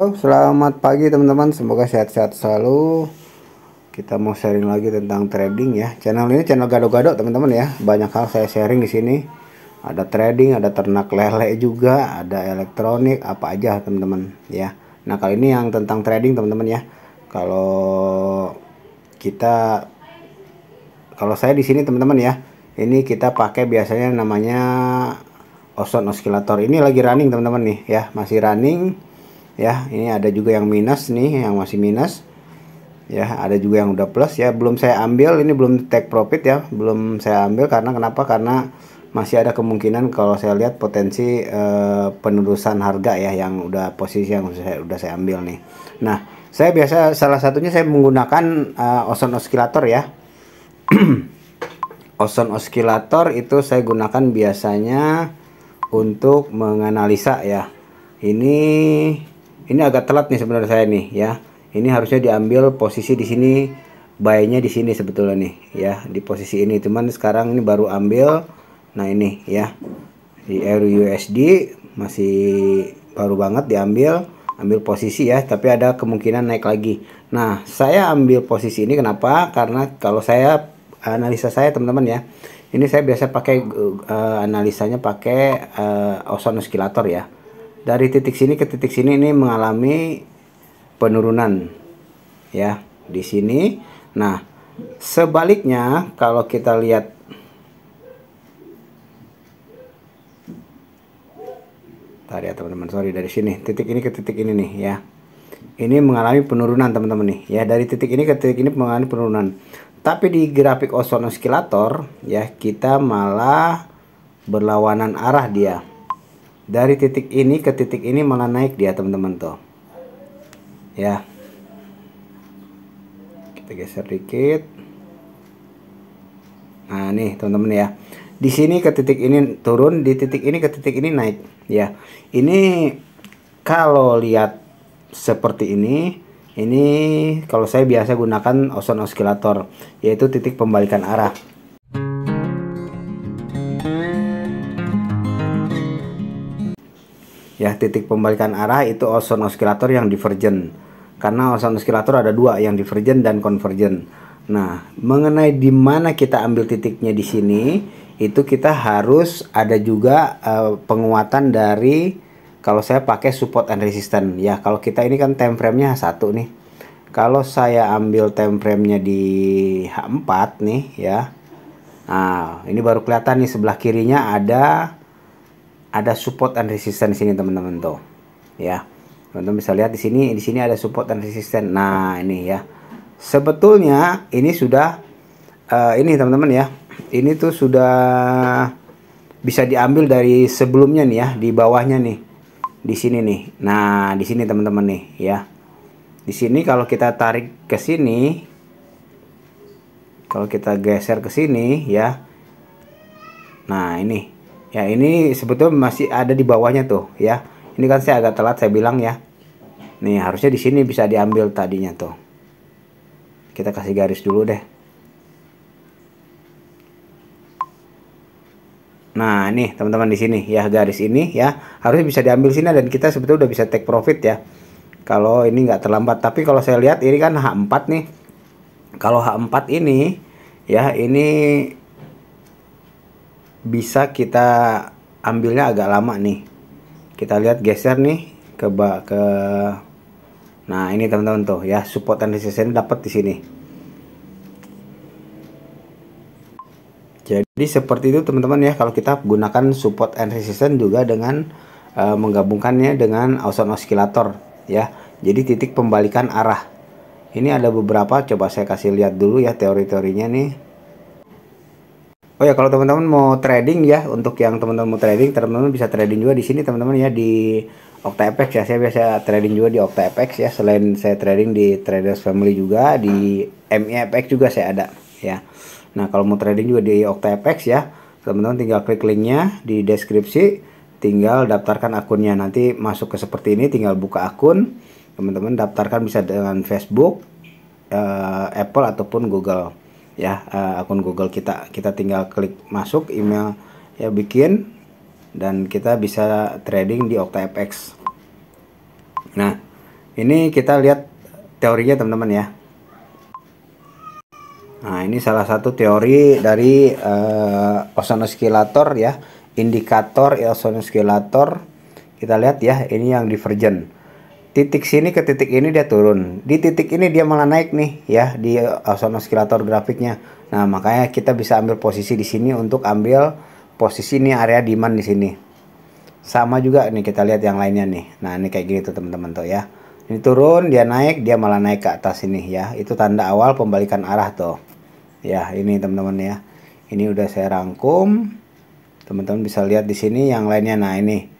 Oh, selamat pagi teman-teman, semoga sehat-sehat selalu. Kita mau sharing lagi tentang trading ya. Channel ini channel gado-gado teman-teman ya. Banyak hal saya sharing di sini. Ada trading, ada ternak lele juga, ada elektronik, apa aja teman-teman ya. Nah, kali ini yang tentang trading teman-teman ya. Kalau kita kalau saya di sini teman-teman ya, ini kita pakai biasanya namanya Oson Oscillator. Ini lagi running teman-teman nih ya, masih running ya ini ada juga yang minus nih yang masih minus ya ada juga yang udah plus ya belum saya ambil ini belum take profit ya belum saya ambil karena kenapa karena masih ada kemungkinan kalau saya lihat potensi eh, penurusan harga ya yang udah posisi yang saya, udah saya ambil nih. Nah, saya biasa salah satunya saya menggunakan eh, Oson oscillator ya. Oson oscillator itu saya gunakan biasanya untuk menganalisa ya. Ini ini agak telat nih sebenarnya saya nih ya ini harusnya diambil posisi di sini bayinya di sini sebetulnya nih ya di posisi ini cuman sekarang ini baru ambil nah ini ya di RUSD masih baru banget diambil ambil posisi ya tapi ada kemungkinan naik lagi nah saya ambil posisi ini kenapa karena kalau saya analisa saya teman-teman ya ini saya biasa pakai uh, analisanya pakai uh, eh, oscillator ya dari titik sini ke titik sini ini mengalami penurunan ya di sini nah sebaliknya kalau kita lihat tadi ya teman-teman sorry dari sini titik ini ke titik ini nih ya ini mengalami penurunan teman-teman nih ya dari titik ini ke titik ini mengalami penurunan tapi di grafik oson oscillator ya kita malah berlawanan arah dia dari titik ini ke titik ini malah naik dia teman-teman tuh ya kita geser dikit nah nih teman-teman ya di sini ke titik ini turun di titik ini ke titik ini naik ya ini kalau lihat seperti ini ini kalau saya biasa gunakan Oson Oscillator yaitu titik pembalikan arah ya titik pembalikan arah itu ozon oscillator yang divergen karena ozon oscillator ada dua yang divergen dan konvergen. nah mengenai di mana kita ambil titiknya di sini itu kita harus ada juga uh, penguatan dari kalau saya pakai support and resistance ya kalau kita ini kan time frame-nya satu nih kalau saya ambil time frame-nya di H4 nih ya Nah, ini baru kelihatan nih sebelah kirinya ada ada support and resistance sini teman-teman tuh ya teman-teman bisa lihat di sini di sini ada support and resistance nah ini ya sebetulnya ini sudah uh, ini teman-teman ya ini tuh sudah bisa diambil dari sebelumnya nih ya di bawahnya nih di sini nih nah di sini teman-teman nih ya di sini kalau kita tarik ke sini kalau kita geser ke sini ya nah ini ya ini sebetulnya masih ada di bawahnya tuh ya ini kan saya agak telat saya bilang ya nih harusnya di sini bisa diambil tadinya tuh kita kasih garis dulu deh Nah, ini teman-teman di sini ya garis ini ya harusnya bisa diambil sini dan kita sebetulnya udah bisa take profit ya. Kalau ini nggak terlambat, tapi kalau saya lihat ini kan H4 nih. Kalau H4 ini ya ini bisa kita ambilnya agak lama nih kita lihat geser nih ke ke nah ini teman-teman tuh ya support and resistance dapat di sini jadi seperti itu teman-teman ya kalau kita gunakan support and resistance juga dengan uh, menggabungkannya dengan Ausson oscillator ya jadi titik pembalikan arah ini ada beberapa coba saya kasih lihat dulu ya teori-teorinya nih Oh ya kalau teman-teman mau trading ya untuk yang teman-teman mau trading teman-teman bisa trading juga di sini teman-teman ya di OctaFX ya saya biasa trading juga di OctaFX ya selain saya trading di Traders Family juga di MIFX e juga saya ada ya. Nah kalau mau trading juga di OctaFX ya teman-teman tinggal klik linknya di deskripsi tinggal daftarkan akunnya nanti masuk ke seperti ini tinggal buka akun teman-teman daftarkan bisa dengan Facebook, eh, Apple ataupun Google ya uh, akun Google kita kita tinggal klik masuk email ya bikin dan kita bisa trading di OctaFX nah ini kita lihat teorinya teman-teman ya nah ini salah satu teori dari uh, eh, oceanoscilator ya indikator ya, oceanoscilator kita lihat ya ini yang divergent titik sini ke titik ini dia turun di titik ini dia malah naik nih ya di awesome eh, oscillator grafiknya nah makanya kita bisa ambil posisi di sini untuk ambil posisi ini area demand di sini sama juga nih kita lihat yang lainnya nih nah ini kayak gitu teman-teman tuh ya ini turun dia naik dia malah naik ke atas ini ya itu tanda awal pembalikan arah tuh ya ini teman-teman ya ini udah saya rangkum teman-teman bisa lihat di sini yang lainnya nah ini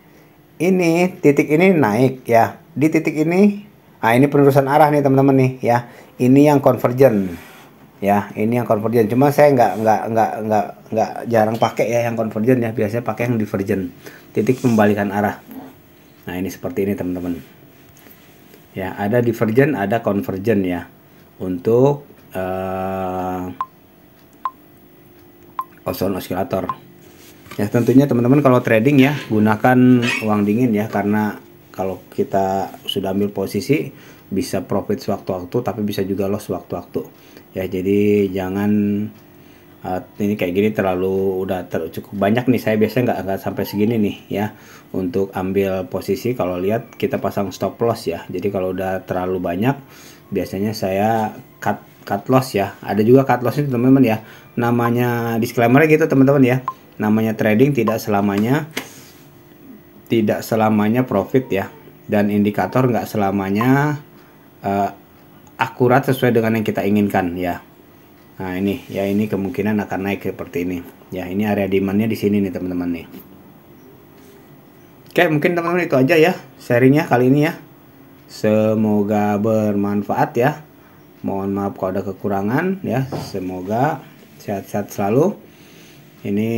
ini titik ini naik ya di titik ini nah ini penerusan arah nih teman-teman nih ya ini yang konvergen ya ini yang konvergen cuma saya nggak nggak nggak nggak nggak jarang pakai ya yang konvergen ya biasanya pakai yang divergen titik pembalikan arah nah ini seperti ini teman-teman ya ada divergen ada konvergen ya untuk uh, eh, ozon oscillator ya tentunya teman-teman kalau trading ya gunakan uang dingin ya karena kalau kita sudah ambil posisi bisa profit sewaktu-waktu tapi bisa juga loss sewaktu-waktu ya jadi jangan uh, ini kayak gini terlalu udah ter, cukup banyak nih saya biasanya nggak nggak sampai segini nih ya untuk ambil posisi kalau lihat kita pasang stop loss ya jadi kalau udah terlalu banyak biasanya saya cut cut loss ya ada juga cut loss itu teman-teman ya namanya disclaimer gitu teman-teman ya namanya trading tidak selamanya tidak selamanya profit ya dan indikator nggak selamanya uh, akurat sesuai dengan yang kita inginkan ya. Nah ini ya ini kemungkinan akan naik seperti ini ya ini area demandnya di sini nih teman-teman nih. Oke mungkin teman-teman itu aja ya sharingnya kali ini ya. Semoga bermanfaat ya. Mohon maaf kalau ada kekurangan ya. Semoga sehat-sehat selalu. Ini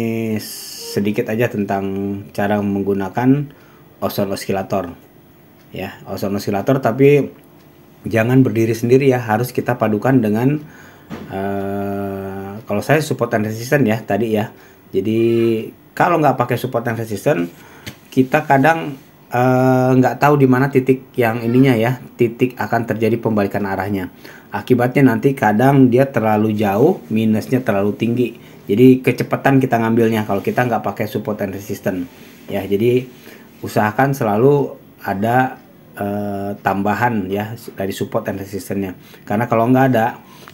sedikit aja tentang cara menggunakan ozon oscillator. Ya, ozon oscillator tapi jangan berdiri sendiri ya, harus kita padukan dengan uh, kalau saya support and resistance ya tadi ya. Jadi kalau nggak pakai support and resistance, kita kadang eh, nggak uh, tahu di mana titik yang ininya ya, titik akan terjadi pembalikan arahnya. Akibatnya nanti kadang dia terlalu jauh, minusnya terlalu tinggi jadi kecepatan kita ngambilnya kalau kita nggak pakai support and resistance. Ya, jadi usahakan selalu ada eh, tambahan ya dari support and resistance-nya. Karena kalau nggak ada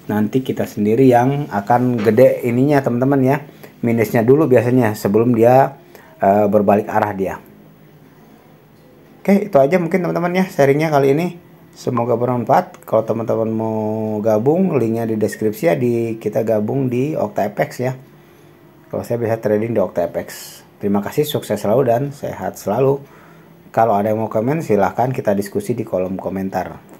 nanti kita sendiri yang akan gede ininya teman-teman ya. Minusnya dulu biasanya sebelum dia eh, berbalik arah dia. Oke, itu aja mungkin teman-teman ya sharingnya kali ini. Semoga bermanfaat. Kalau teman-teman mau gabung, linknya di deskripsi ya. Di kita gabung di OctaFX ya. Kalau saya bisa trading di OctaFX. Terima kasih, sukses selalu dan sehat selalu. Kalau ada yang mau komen, silahkan kita diskusi di kolom komentar.